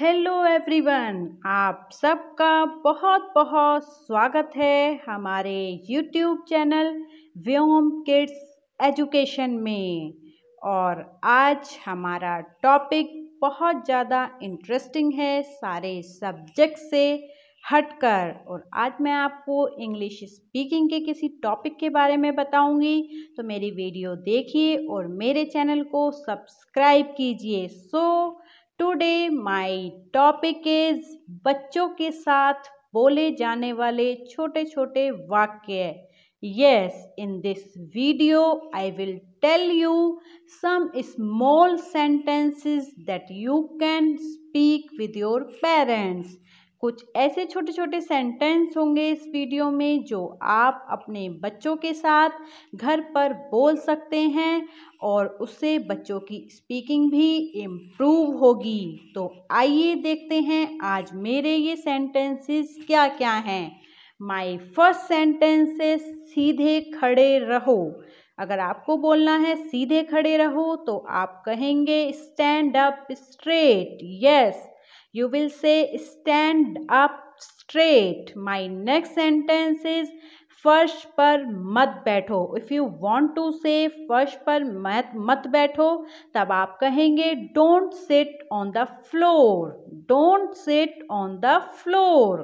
Hello everyone आप सबका बहुत बहुत स्वागत है हमारे YouTube channel Vyom kids education में और आज हमारा टॉपिक बहुत ज़्यादा इंटरेस्टिंग है सारे सब्जेक्ट से हटकर और आज मैं आपको इंग्लिश स्पीकिंग के किसी टॉपिक के बारे में बताऊंगी तो मेरी वीडियो देखिए और मेरे चैनल को सब्सक्राइब कीजिए so so, today my topic is बच्चों के साथ बोले जाने वाले छोटे छोटे वाक्य yes in this video I will tell you some small sentences that you can speak with your parents कुछ ऐसे छोटे छोटे सेंटेंस होंगे इस वीडियो में जो आप अपने बच्चों के साथ घर पर बोल सकते हैं और उससे बच्चों की स्पीकिंग भी इम्प्रूव होगी तो आइए देखते हैं आज मेरे ये सेंटेंसेस क्या क्या हैं माय फर्स्ट सेंटेंस सीधे खड़े रहो अगर आपको बोलना है सीधे खड़े रहो तो आप कहेंगे stand up straight yes You will say stand up straight. My next sentence is फर्श पर मत बैठो इफ़ यू वॉन्ट टू से फर्श पर मत मत बैठो तब आप कहेंगे don't sit on the floor don't sit on the floor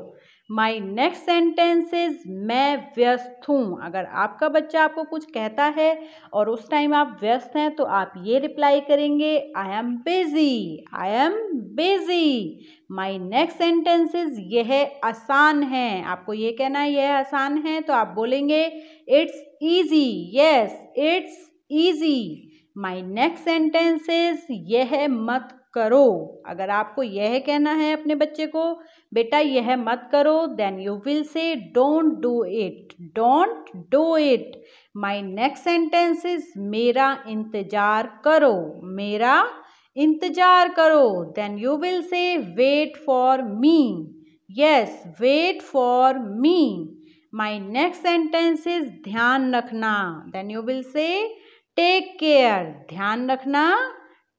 my next sentence is मैं व्यस्त हूँ अगर आपका बच्चा आपको कुछ कहता है और उस टाइम आप व्यस्त हैं तो आप ये रिप्लाई करेंगे I am busy I am busy my next is यह आसान है आपको ये कहना है यह आसान है तो आप बोलेंगे it's easy yes it's easy my next is यह मत करो अगर आपको यह कहना है अपने बच्चे को बेटा यह मत करो then you will say don't do it don't do it my next sentence is मेरा इंतजार करो मेरा इंतजार करो then you will say wait for me yes wait for me my next sentence is ध्यान रखना then you will say take care ध्यान रखना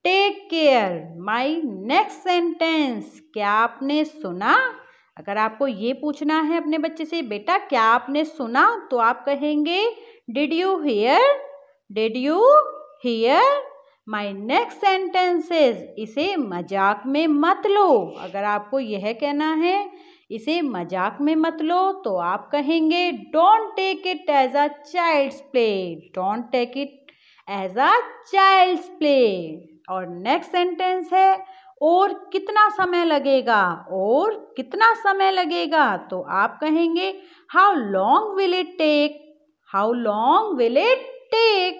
take care my next sentence क्या आपने सुना अगर आपको ये पूछना है अपने बच्चे से बेटा क्या आपने सुना तो आप कहेंगे did you hear did you hear my next sentences इसे मजाक में मत लो अगर आपको यह कहना है इसे मजाक में मत लो तो आप कहेंगे don't take it as a child's play don't take it as a child's play और नेक्स्ट सेंटेंस है और कितना समय लगेगा और कितना समय लगेगा तो आप कहेंगे how long will it take how long will it take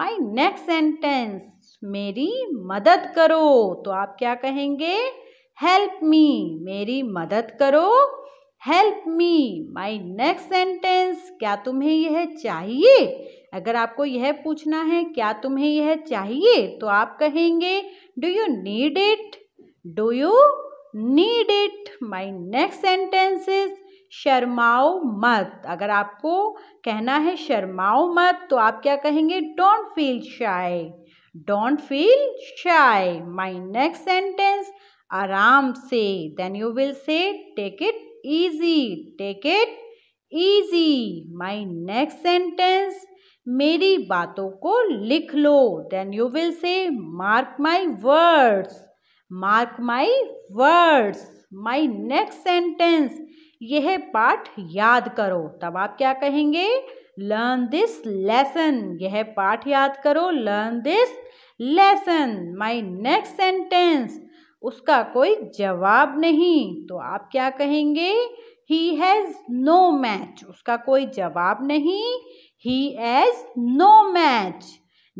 my next sentence मेरी मदद करो तो आप क्या कहेंगे हेल्प मी मेरी मदद करो help me my next sentence क्या तुम्हें यह चाहिए अगर आपको यह पूछना है क्या तुम्हें यह चाहिए तो आप कहेंगे do you need it do you need it my next sentence is शर्माओ मत अगर आपको कहना है शर्माओ मत तो आप क्या कहेंगे don't feel shy don't feel shy my next sentence आराम से then you will say take it easy. Take it easy. My next sentence. मेरी बातों को लिख लो then you will say mark my words mark my words my next sentence यह पाठ याद करो तब आप क्या कहेंगे लर्न दिस लेसन यह पाठ याद करो learn this lesson my next sentence उसका कोई जवाब नहीं तो आप क्या कहेंगे ही हैज़ नो मैच उसका कोई जवाब नहीं ही has no match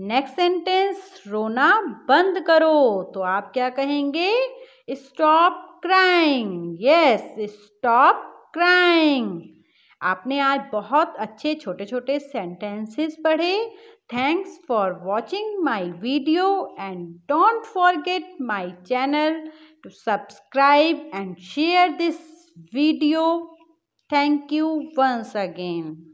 next sentence रोना बंद करो तो आप क्या कहेंगे stop crying yes stop crying आपने आज बहुत अच्छे छोटे छोटे सेंटेंसेस पढ़े Thanks for watching my video and don't forget my channel to subscribe and share this video. Thank you once again.